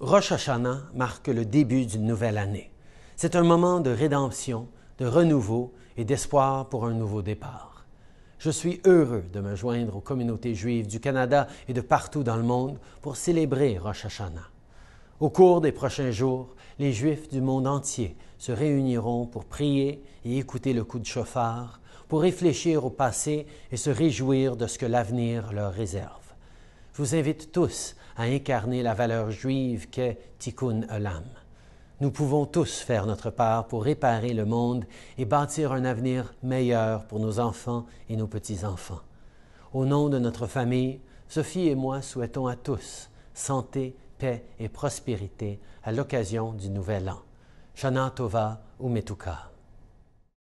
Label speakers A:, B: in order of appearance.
A: Rosh Hashanah marque le début d'une nouvelle année. C'est un moment de rédemption, de renouveau et d'espoir pour un nouveau départ. Je suis heureux de me joindre aux communautés juives du Canada et de partout dans le monde pour célébrer Rosh Hashanah. Au cours des prochains jours, les Juifs du monde entier se réuniront pour prier et écouter le coup de chauffard, pour réfléchir au passé et se réjouir de ce que l'avenir leur réserve. Je vous invite tous à incarner la valeur juive qu'est Tikkun Olam. Nous pouvons tous faire notre part pour réparer le monde et bâtir un avenir meilleur pour nos enfants et nos petits-enfants. Au nom de notre famille, Sophie et moi souhaitons à tous santé, paix et prospérité à l'occasion du Nouvel An. Shana Tova Umetuka.